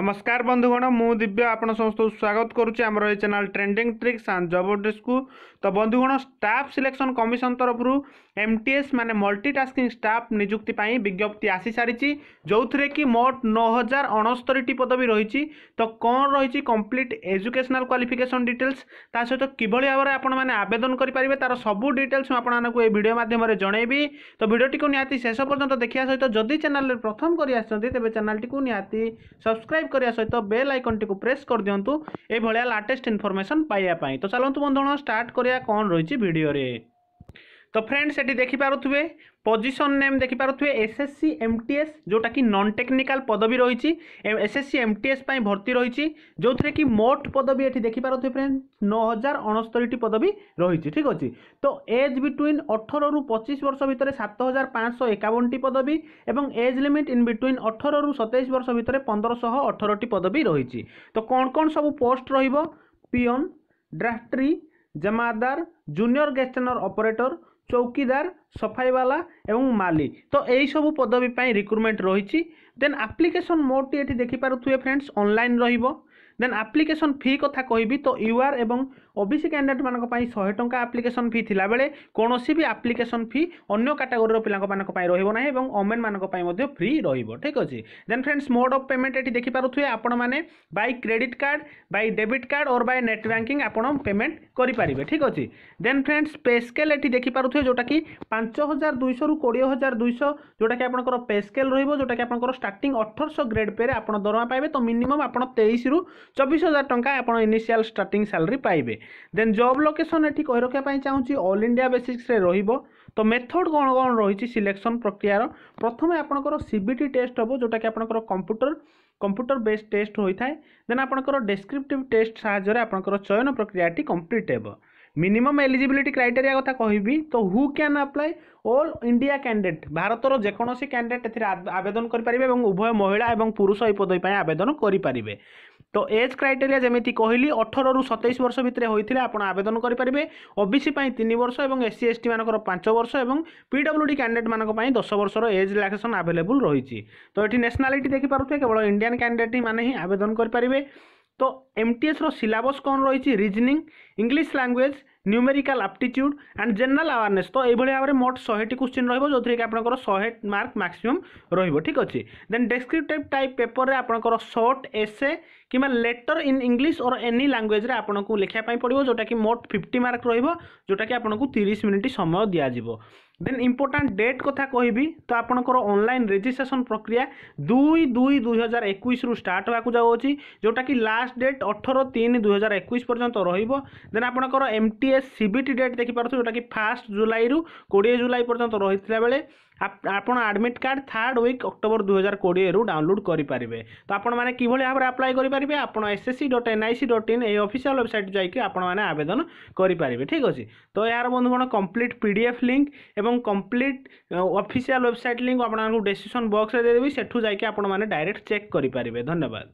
নমস্কার বন্ধুগণ মু দিব্য আপনার সমস্ত স্বাগত করছি আমার এই channel trending tricks and job ডেস্কু তো বন্ধুগণ স্টাফ সিলেকশন কমিশন তরফর এমটিএস মানে মল্টিটাস্কিং স্টাফ নিযুক্তি পাই বিজ্ঞপ্তি আসি সারিছি যে কি মোট নহাজার অণস্তরিটি পদবী রয়েছে তো কম রয়েছে কমপ্লিট এজুকেশনাল কোয়ালিফিকেসন ডিটেলস তা সহ কিভাবে ভাবে আপনার মানে আবেদন করে পারবে তার সবু ডিটেলস আপনার এই ভিডিও মাধ্যমে জনাইবি তো ভিডিওটি নিহতি শেষ পর্যন্ত দেখা সহ যদি চ্যানেল প্রথম করে আসছেন তবে চ্যানেলটি নিহতি সবসক্রাইব ସବସ୍କ୍ରାଇବ୍ କରିବା ସହିତ ବେଲ୍ ଆଇକନ୍ଟିକୁ ପ୍ରେସ୍ କରିଦିଅନ୍ତୁ ଏଇଭଳିଆ ଲାଟେଷ୍ଟ ଇନଫର୍ମେସନ୍ ପାଇବା ପାଇଁ ତ ଚାଲନ୍ତୁ ବନ୍ଧୁଗଣ ଷ୍ଟାର୍ଟ କରିବା କ'ଣ ରହିଛି ଭିଡ଼ିଓରେ তো ফ্রেন্ড সেটি দেখিপারুথে পজিশন নেম দেখিপারুথে এসএসসি এমটিএস যেটাকি নন টেকনিকাল পদবী রয়েছে এসএসসি এমটিএস পাই ভর্তি রয়েছে যেথে কি মোট পদবী এটি দেখিপারুথে ফ্রেন্ড নহাজার অনস্তরিটি পদবী রয়েছে ঠিক আছে তো এজ বিটুইন অঠরু পঁচিশ বর্ষ ভিতরে সাত হাজার পাঁচশো একাবনটি পদবী এবং এজ লিমিট ইন বিটুইন অঠরু সতেইশ বর্ষ ভিতরে পনেরোশহ অঠরটি পদবী রয়েছে তো কোণ কোণ সব পোস্ট রহব পিওন ড্রাফট্রি জমাদার জুনিয়র গেস্টেনর অপরেটর চৌকিদার ସଫାଇବାଲା ଏବଂ ମାଲି ତ ଏହିସବୁ ପଦବୀ ପାଇଁ ରିକ୍ରୁଟମେଣ୍ଟ ରହିଛି ଦେନ୍ ଆପ୍ଲିକେସନ୍ ମୋଡ଼୍ଟି ଏଠି ଦେଖିପାରୁଥିବେ ଫ୍ରେଣ୍ଡସ୍ ଅନଲାଇନ୍ ରହିବ দেন আপ্লিকেসন ফি কথা কহবি তো ইউআর এবং ওবিসি ক্যাଣ୍ଡିডେଟ୍ ମାନଙ୍କ ପାଇଁ ଶହେ ଟଙ୍କା ଆପ୍ଲିକେସନ୍ ଫି ଥିଲାବେଳେ କୌଣସି ବି ଆପ୍ଲିକେସନ୍ ଫି ଅନ୍ୟ କାଟାଗୋରୀର ପିଲାଙ୍କମାନଙ୍କ ପାଇଁ ରହିବ ନାହିଁ ଏବଂ ଓମେନ୍ ମାନଙ୍କ ପାଇଁ ମଧ୍ୟ ଫ୍ରି ରହିବ ଠିକ୍ ଅଛି then friends mode of payment ଏଠି ଦେଖିପାରୁଥିବେ ଆପଣମାନେ by credit card by debit card or by net banking ଆପଣ ପେମେଣ୍ଟ କରିପାରିବେ ଠିକ୍ ଅଛି ଦେନ୍ ଫ୍ରେଣ୍ଡସ୍ ପେ ସ୍କେଲ୍ ଏଠି ଦେଖିପାରୁଥିବେ ଯେଉଁଟାକି ପାଞ୍ଚ ହଜାର ଦୁଇଶହରୁ କୋଡ଼ିଏ ହଜାର ଦୁଇଶହ ଯେଉଁଟାକି ଆପଣଙ୍କର ପେ ସ୍କେଲ୍ ରହିବ ଯେଉଁଟାକି ଆପଣଙ୍କର ଷ୍ଟାର୍ଟିଂ ଅଠରଶହ ଗ୍ରେଡ୍ ପେରେ ଆପଣ ଦରମା ପାଇବେ ତ ମିନିମମ୍ ଆପଣ ତେଇଶରୁ চবিশ হাজার ଟଙ୍କା ଆପଣ ଇନିସିଆଲ୍ ଷ୍ଟାର୍ଟିଂ ସାଲାରୀ ପାଇବେ ଦେନ୍ ଜବ୍ ଲୋକେସନ୍ ଏଠି କହି ରଖିବା ପାଇଁ ଚାହୁଁଛି ଅଲ୍ ଇଣ୍ଡିଆ ବେସିକ୍ସରେ ରହିବ ତ ମେଥଡ଼ କ'ଣ କ'ଣ ରହିଛି ସିଲେକ୍ସନ୍ ପ୍ରକ୍ରିୟାର ପ୍ରଥମେ ଆପଣଙ୍କର ସିବିଟି ଟେଷ୍ଟ ହେବ ଯେଉଁଟାକି ଆପଣଙ୍କର କମ୍ପ୍ୟୁଟର କମ୍ପ୍ୟୁଟର ବେସ୍ ଟେଷ୍ଟ ହୋଇଥାଏ ଦେନ୍ ଆପଣଙ୍କର ଡେସ୍କ୍ରିପ୍ଟିଭ୍ ଟେଷ୍ଟ ସାହାଯ୍ୟରେ ଆପଣଙ୍କର ଚୟନ ପ୍ରକ୍ରିୟାଟି କମ୍ପ୍ଲିଟ୍ ହେବ ମିନିମମ୍ ଏଲିଜିବିଲିଟି କ୍ରାଇଟେରିଆ କଥା କହିବି ତ who can apply all India candidate ଭାରତର ଯେକୌଣସି କ୍ୟାଣ୍ଡିଡେଟ୍ ଏଥିରେ ଆବେଦନ କରିପାରିବେ ଏବଂ ଉଭୟ ମହିଳା ଏବଂ ପୁରୁଷ ଏହି ପଦବୀ ପାଇଁ ଆବେଦନ କରିପାରିବେ তো এজ ক্রাইটেরিয়া যেমি কহিলি অঠর সতেইশ বর্ষ ভিতরে হয়েছে আপনার আবেদন করে পারবে ওবিসি তিন বর্ষ এবং এসসি এসটি মানুষ পাঁচ বর্ষ এবং পিডব্লুডি ক্যান্ডিডেট মানুষ দশ বর্ষর এজ রিলাক্সেসন আভেলেবল রয়েছে তো এটি ন্যাশনালিটি দেখিপারে কেবল ইন্ডিয়ান ক্যান্ডিডেট মানে হি আবেদন করে পারবে তো এমটিএসর সিলাবস কম রয়েছে reasoning English language numerical aptitude and general awareness ତ ଏଇଭଳି ଭାବରେ ମୋଟ ଶହେଟି କୋଶ୍ଚିନ୍ ରହିବ ଯେଉଁଥିରେ କି ଆପଣଙ୍କର ଶହେ ମାର୍କ ମ୍ୟାକ୍ସିମମ୍ ରହିବ ଠିକ୍ ଅଛି ଦେନ୍ ଡେସ୍କ୍ରିପ୍ଟିଭ୍ ଟାଇପ୍ ପେପର୍ରେ ଆପଣଙ୍କର ସର୍ଟ ଏସେ କିମ୍ବା letter in English or any ଲାଙ୍ଗୁଏଜ୍ରେ ଆପଣଙ୍କୁ ଲେଖିବା ପାଇଁ ପଡ଼ିବ ଯେଉଁଟାକି ମୋଟ ଫିଫ୍ଟି ମାର୍କ ରହିବ ଯେଉଁଟାକି ଆପଣଙ୍କୁ ତିରିଶ ମିନିଟ୍ ସମୟ ଦିଆଯିବ ଦେନ୍ ଇମ୍ପୋର୍ଟାଣ୍ଟ ଡେଟ୍ କଥା କହିବି ତ ଆପଣଙ୍କର ଅନଲାଇନ୍ ରେଜିଷ୍ଟ୍ରେସନ୍ ପ୍ରକ୍ରିୟା ଦୁଇ ଦୁଇ ଦୁଇହଜାର ଏକୋଇଶରୁ ଷ୍ଟାର୍ଟ ହେବାକୁ ଯାଉଅଛି ଯେଉଁଟାକି ଲାଷ୍ଟ ଡେଟ୍ ଅଠର ତିନି ଦୁଇହଜାର ଏକୋଇଶ ପର୍ଯ୍ୟନ୍ତ ରହିବ ଦେନ୍ ଆପଣଙ୍କର M T C B T date ଦେଖିପାରୁଥିବେ ଯେଉଁଟାକି ଫାର୍ଷ୍ଟ ଜୁଲାଇରୁ କୋଡ଼ିଏ ଜୁଲାଇ ପର୍ଯ୍ୟନ୍ତ ରହିଥିଲା ବେଳେ ଆପଣ admit card third week October ଦୁଇହଜାର କୋଡ଼ିଏରୁ ଡାଉନଲୋଡ଼୍ କରିପାରିବେ ତ ଆପଣମାନେ କିଭଳି ଭାବରେ ଆପ୍ଲାଏ କରିପାରିବେ ଆପଣ S S C dot N I C dot in ଏହି ଅଫିସିଆଲ୍ ୱେବସାଇଟ୍ ଯାଇକି ଆପଣମାନେ ଆବେଦନ କରିପାରିବେ ଠିକ୍ ଅଛି ତ ଏହାର ବନ୍ଧୁଗଣ complete P D F link ଏବଂ କମ୍ପ୍ଲିଟ୍ ଅଫିସିଆଲ୍ ୱେବସାଇଟ୍ ଲିଙ୍କ୍ ଆପଣମାନଙ୍କୁ ଡେସିସନ୍ ବକ୍ସରେ ଦେଇଦେବି ସେଠୁ ଯାଇକି ଆପଣମାନେ ଡାଇରେକ୍ଟ ଚେକ୍ କରିପାରିବେ ଧନ୍ୟବାଦ